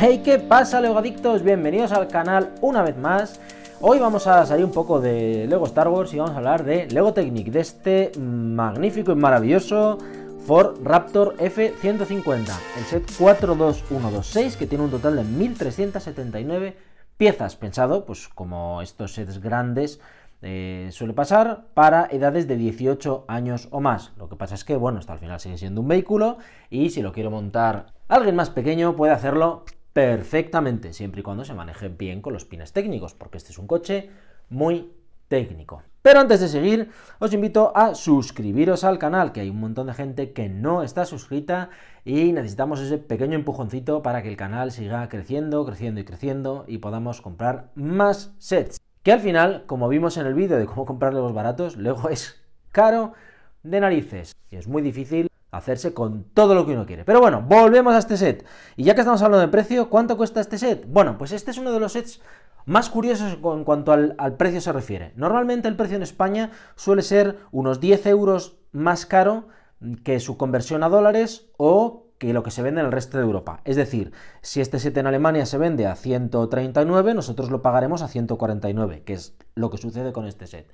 Hey, ¿qué pasa, adictos, Bienvenidos al canal una vez más. Hoy vamos a salir un poco de Lego Star Wars y vamos a hablar de Lego Technic, de este magnífico y maravilloso Ford Raptor F-150, el set 42126, que tiene un total de 1379 piezas, pensado, pues como estos sets grandes eh, suele pasar para edades de 18 años o más. Lo que pasa es que, bueno, hasta el final sigue siendo un vehículo y si lo quiero montar alguien más pequeño puede hacerlo perfectamente, siempre y cuando se maneje bien con los pines técnicos, porque este es un coche muy técnico. Pero antes de seguir, os invito a suscribiros al canal, que hay un montón de gente que no está suscrita y necesitamos ese pequeño empujoncito para que el canal siga creciendo, creciendo y creciendo y podamos comprar más sets. Que al final, como vimos en el vídeo de cómo comprarle los baratos, luego es caro de narices y es muy difícil hacerse con todo lo que uno quiere. Pero bueno, volvemos a este set. Y ya que estamos hablando de precio, ¿cuánto cuesta este set? Bueno, pues este es uno de los sets más curiosos en cuanto al, precio se refiere. Normalmente el precio en España suele ser unos 10 euros más caro que su conversión a dólares o que lo que se vende en el resto de Europa. Es decir, si este set en Alemania se vende a 139, nosotros lo pagaremos a 149, que es lo que sucede con este set.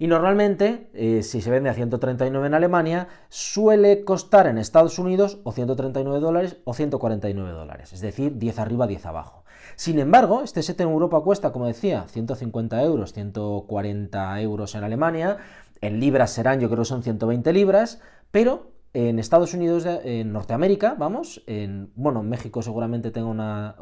Y normalmente, eh, si se vende a 139 en Alemania, suele costar en Estados Unidos o 139 dólares o 149 dólares, es decir, 10 arriba, 10 abajo. Sin embargo, este set en Europa cuesta, como decía, 150 euros, 140 euros en Alemania, en libras serán, yo creo son 120 libras, pero en Estados Unidos, eh, en Norteamérica, vamos, en, bueno, México seguramente tengo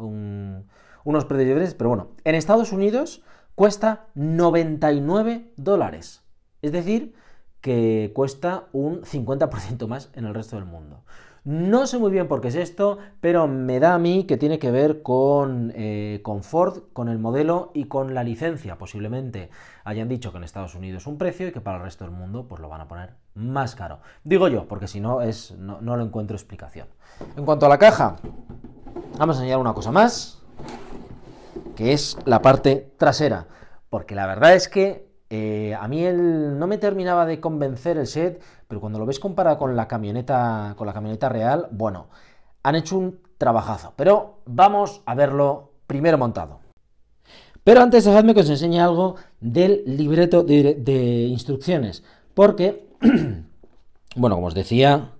unos precios pero bueno, en Estados Unidos cuesta 99 dólares. Es decir, que cuesta un 50% más en el resto del mundo. No sé muy bien por qué es esto, pero me da a mí que tiene que ver con, eh, Ford, con el modelo y con la licencia. Posiblemente hayan dicho que en Estados Unidos es un precio y que para el resto del mundo pues lo van a poner más caro. Digo yo, porque si no, es, no, no lo encuentro explicación. En cuanto a la caja, vamos a enseñar una cosa más que es la parte trasera. Porque la verdad es que eh, a mí no me terminaba de convencer el set, pero cuando lo ves comparado con la camioneta, con la camioneta real, bueno, han hecho un trabajazo. Pero vamos a verlo primero montado. Pero antes dejadme que os enseñe algo del libreto de, de instrucciones, porque, bueno, como os decía,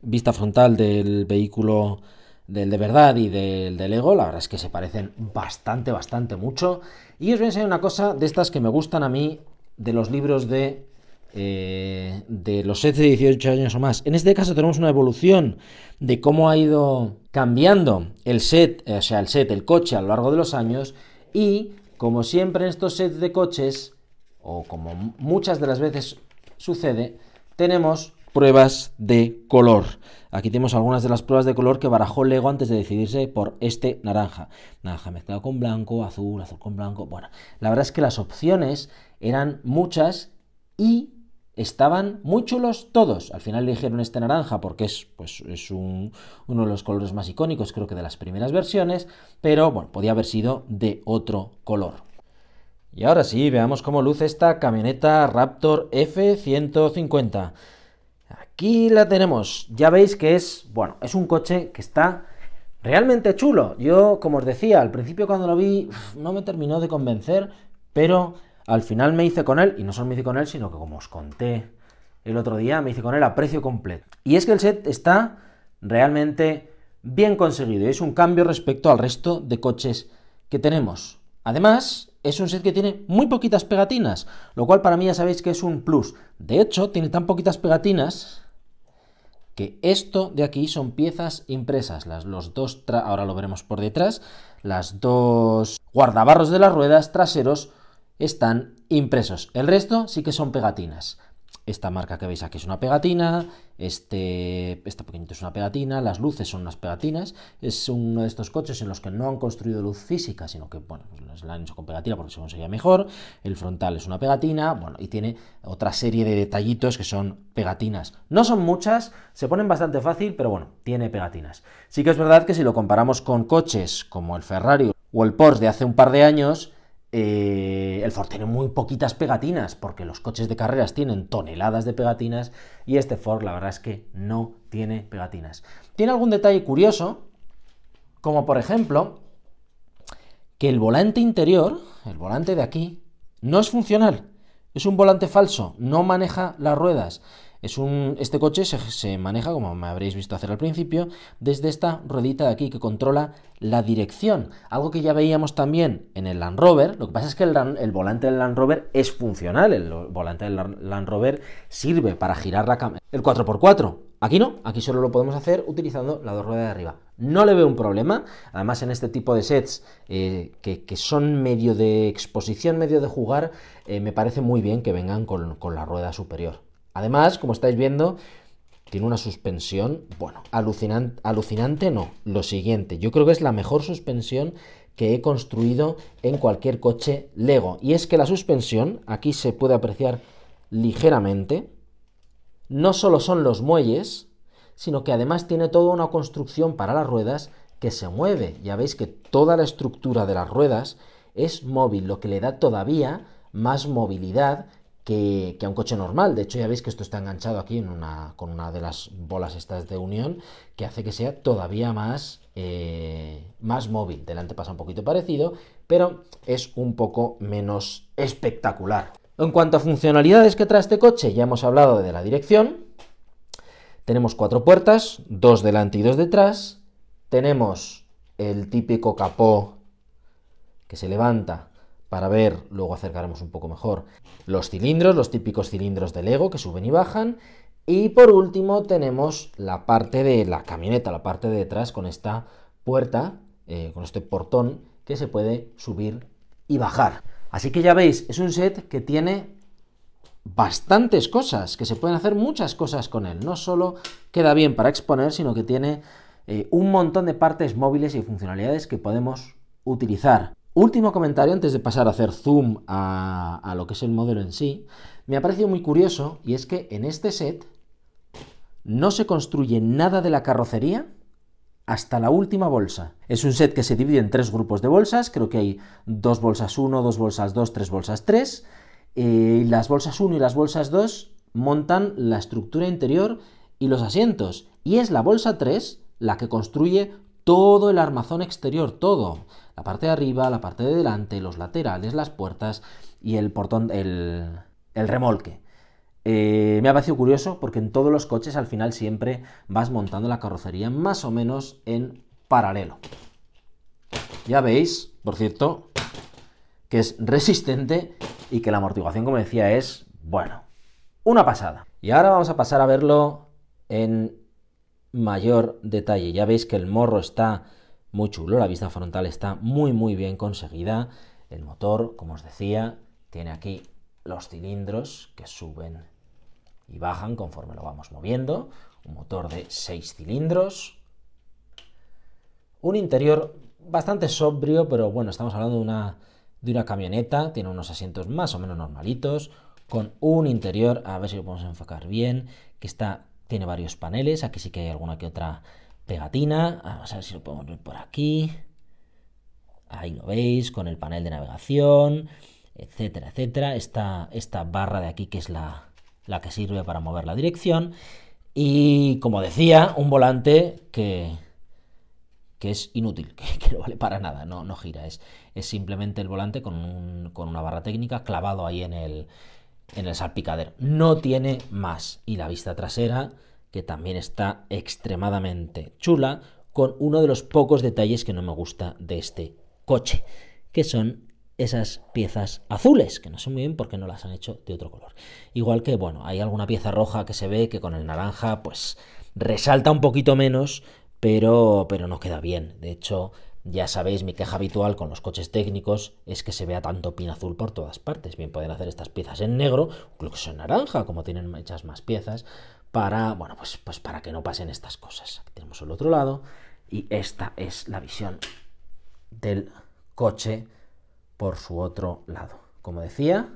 vista frontal del vehículo del de verdad y del de Lego, la verdad es que se parecen bastante, bastante mucho. Y os voy a enseñar una cosa de estas que me gustan a mí, de los libros de, eh, de los sets de 18 años o más. En este caso tenemos una evolución de cómo ha ido cambiando el set, eh, o sea, el set, el coche a lo largo de los años. Y como siempre en estos sets de coches, o como muchas de las veces sucede, tenemos pruebas de color. Aquí tenemos algunas de las pruebas de color que barajó Lego antes de decidirse por este naranja. Naranja mezclado con blanco, azul, azul con blanco. Bueno, la verdad es que las opciones eran muchas y estaban muy chulos todos. Al final eligieron este naranja porque es, pues, es uno de los colores más icónicos, creo que de las primeras versiones, pero bueno, podía haber sido de otro color. Y ahora sí, veamos cómo luce esta camioneta Raptor F150. Aquí la tenemos. Ya veis que es, bueno, es un coche que está realmente chulo. Yo, como os decía, al principio cuando lo vi no me terminó de convencer, pero al final me hice con él, y no solo me hice con él, sino que como os conté el otro día, me hice con él a precio completo. Y es que el set está realmente bien conseguido, es un cambio respecto al resto de coches que tenemos. Además, es un set que tiene muy poquitas pegatinas, lo cual para mí ya sabéis que es un plus. De hecho, tiene tan poquitas pegatinas que esto de aquí son piezas impresas, las, los dos, ahora lo veremos por detrás, las dos guardabarros de las ruedas traseros están impresos. El resto sí que son pegatinas esta marca que veis aquí es una pegatina, este, este, pequeñito es una pegatina, las luces son unas pegatinas, es uno de estos coches en los que no han construido luz física, sino que, bueno, pues la han hecho con pegatina porque se conseguía mejor, el frontal es una pegatina, bueno, y tiene otra serie de detallitos que son pegatinas. No son muchas, se ponen bastante fácil, pero bueno, tiene pegatinas. Sí que es verdad que si lo comparamos con coches como el Ferrari o el Porsche de hace un par de años, eh, el Ford tiene muy poquitas pegatinas, porque los coches de carreras tienen toneladas de pegatinas y este Ford la verdad es que no tiene pegatinas. Tiene algún detalle curioso, como por ejemplo que el volante interior, el volante de aquí, no es funcional. Es un volante falso, no maneja las ruedas este coche se, maneja, como me habréis visto hacer al principio, desde esta ruedita de aquí que controla la dirección. Algo que ya veíamos también en el Land Rover. Lo que pasa es que el, volante del Land Rover es funcional. El volante del Land Rover sirve para girar la cámara. El 4x4. Aquí no, aquí solo lo podemos hacer utilizando la dos ruedas de arriba. No le veo un problema, además en este tipo de sets eh, que, son medio de exposición, medio de jugar, eh, me parece muy bien que vengan con la rueda superior. Además, como estáis viendo, tiene una suspensión, bueno, alucinante, alucinante no, lo siguiente, yo creo que es la mejor suspensión que he construido en cualquier coche Lego. Y es que la suspensión, aquí se puede apreciar ligeramente, no solo son los muelles, sino que además tiene toda una construcción para las ruedas que se mueve. Ya veis que toda la estructura de las ruedas es móvil, lo que le da todavía más movilidad que, a un coche normal. De hecho, ya veis que esto está enganchado aquí con una de las bolas estas de unión que hace que sea todavía más, eh, más móvil. Delante pasa un poquito parecido, pero es un poco menos espectacular. En cuanto a funcionalidades que trae este coche, ya hemos hablado de la dirección. Tenemos cuatro puertas, dos delante y dos detrás. Tenemos el típico capó que se levanta para ver, luego acercaremos un poco mejor, los cilindros, los típicos cilindros de Lego que suben y bajan. Y por último tenemos la parte de la camioneta, la parte de detrás con esta puerta, eh, con este portón que se puede subir y bajar. Así que ya veis, es un set que tiene bastantes cosas, que se pueden hacer muchas cosas con él. No solo queda bien para exponer, sino que tiene eh, un montón de partes móviles y funcionalidades que podemos utilizar. Último comentario antes de pasar a hacer zoom a, lo que es el modelo en sí. Me ha parecido muy curioso y es que en este set no se construye nada de la carrocería hasta la última bolsa. Es un set que se divide en tres grupos de bolsas. Creo que hay dos bolsas 1, dos bolsas 2, tres bolsas 3. Eh, y las bolsas 1 y las bolsas 2 montan la estructura interior y los asientos. Y es la bolsa 3 la que construye todo el armazón exterior, todo la parte de arriba, la parte de delante, los laterales, las puertas y el portón, el, remolque. Eh, me ha parecido curioso porque en todos los coches al final siempre vas montando la carrocería más o menos en paralelo. Ya veis, por cierto, que es resistente y que la amortiguación, como decía, es, bueno, una pasada. Y ahora vamos a pasar a verlo en mayor detalle. Ya veis que el morro está muy chulo. La vista frontal está muy, muy bien conseguida. El motor, como os decía, tiene aquí los cilindros que suben y bajan conforme lo vamos moviendo. Un motor de 6 cilindros. Un interior bastante sobrio, pero bueno, estamos hablando de una, de una camioneta. Tiene unos asientos más o menos normalitos. Con un interior, a ver si lo podemos enfocar bien, que está, tiene varios paneles. Aquí sí que hay alguna que otra pegatina, vamos a ver si lo podemos ver por aquí, ahí lo veis, con el panel de navegación, etcétera, etcétera, esta, esta barra de aquí que es la, la que sirve para mover la dirección, y como decía, un volante que, que es inútil, que, no vale para nada, no, gira, es, es simplemente el volante con, con una barra técnica clavado ahí en el, en el salpicadero. No tiene más. Y la vista trasera, que también está extremadamente chula, con uno de los pocos detalles que no me gusta de este coche, que son esas piezas azules, que no sé muy bien por no las han hecho de otro color. Igual que, bueno, hay alguna pieza roja que se ve que con el naranja, pues resalta un poquito menos, pero, pero no queda bien. De hecho, ya sabéis, mi queja habitual con los coches técnicos es que se vea tanto pin azul por todas partes. Bien, pueden hacer estas piezas en negro, incluso en naranja, como tienen hechas más piezas, para, bueno, pues, pues para que no pasen estas cosas. tenemos el otro lado y esta es la visión del coche por su otro lado. Como decía,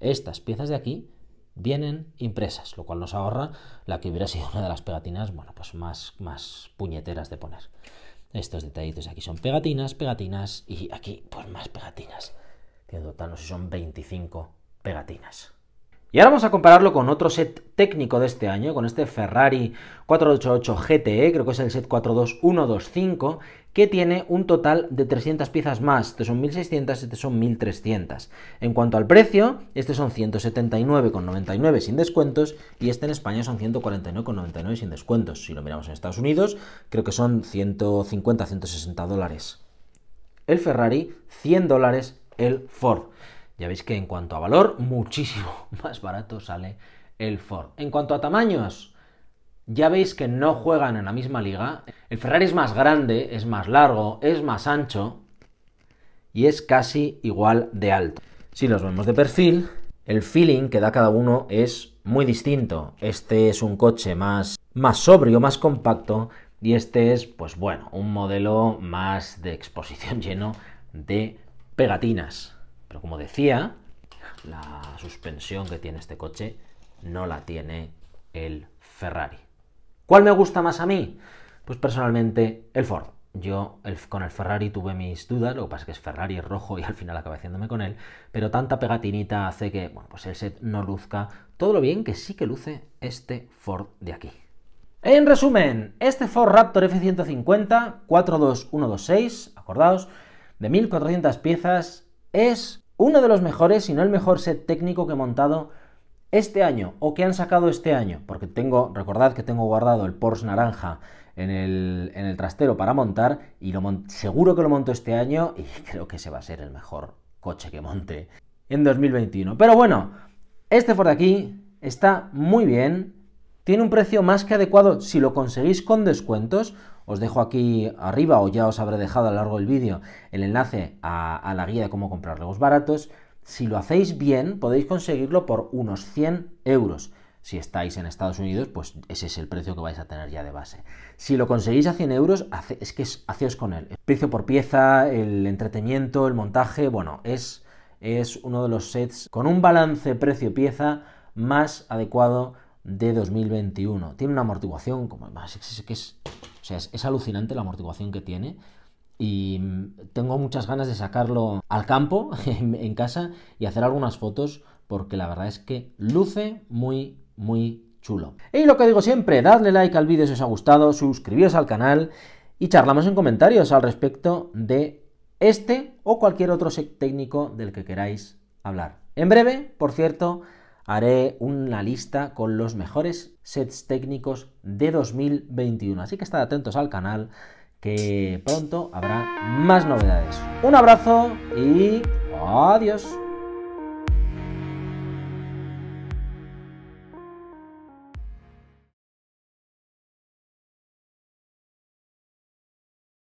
estas piezas de aquí vienen impresas, lo cual nos ahorra la que hubiera sido una de las pegatinas, bueno, pues más, más puñeteras de poner. Estos detallitos aquí son pegatinas, pegatinas y aquí pues más pegatinas. En total no sé si son 25 pegatinas. Y ahora vamos a compararlo con otro set técnico de este año, con este Ferrari 488 GTE, creo que es el set 42125, que tiene un total de 300 piezas más, este son 1600, este son 1300. En cuanto al precio, este son 179,99 sin descuentos y este en España son 149,99 sin descuentos. Si lo miramos en Estados Unidos, creo que son 150, 160 dólares. El Ferrari, 100 dólares el Ford. Ya veis que en cuanto a valor, muchísimo más barato sale el Ford. En cuanto a tamaños, ya veis que no juegan en la misma liga. El Ferrari es más grande, es más largo, es más ancho y es casi igual de alto. Si los vemos de perfil, el feeling que da cada uno es muy distinto. Este es un coche más, más sobrio, más compacto y este es, pues bueno, un modelo más de exposición lleno de pegatinas. Pero como decía, la suspensión que tiene este coche no la tiene el Ferrari. ¿Cuál me gusta más a mí? Pues personalmente el Ford. Yo con el Ferrari tuve mis dudas, lo que pasa es que es Ferrari es rojo y al final acabé haciéndome con él, pero tanta pegatinita hace que bueno, pues el set no luzca todo lo bien que sí que luce este Ford de aquí. En resumen, este Ford Raptor F150 42126, acordaos, de 1400 piezas es uno de los mejores, si no el mejor set técnico que he montado este año o que han sacado este año, porque tengo, recordad que tengo guardado el Porsche naranja en el, en el trastero para montar y lo seguro que lo monto este año y creo que ese va a ser el mejor coche que monte en 2021. Pero bueno, este Ford aquí está muy bien, tiene un precio más que adecuado si lo conseguís con descuentos, os dejo aquí arriba, o ya os habré dejado a lo largo del vídeo, el enlace a, la guía de cómo comprar legos baratos. Si lo hacéis bien, podéis conseguirlo por unos 100 euros. Si estáis en Estados Unidos, pues ese es el precio que vais a tener ya de base. Si lo conseguís a 100 euros, es que es, con él. El precio por pieza, el entretenimiento, el montaje, bueno, es, es uno de los sets con un balance precio-pieza más adecuado de 2021. Tiene una amortiguación como más, es, sea, es, alucinante la amortiguación que tiene y mm, tengo muchas ganas de sacarlo al campo, en, casa, y hacer algunas fotos, porque la verdad es que luce muy, muy chulo. Y lo que digo siempre, dadle like al vídeo si os ha gustado, suscribiros al canal y charlamos en comentarios al respecto de este o cualquier otro set técnico del que queráis hablar. En breve, por cierto, haré una lista con los mejores sets técnicos de 2021. Así que estad atentos al canal, que pronto habrá más novedades. Un abrazo y adiós.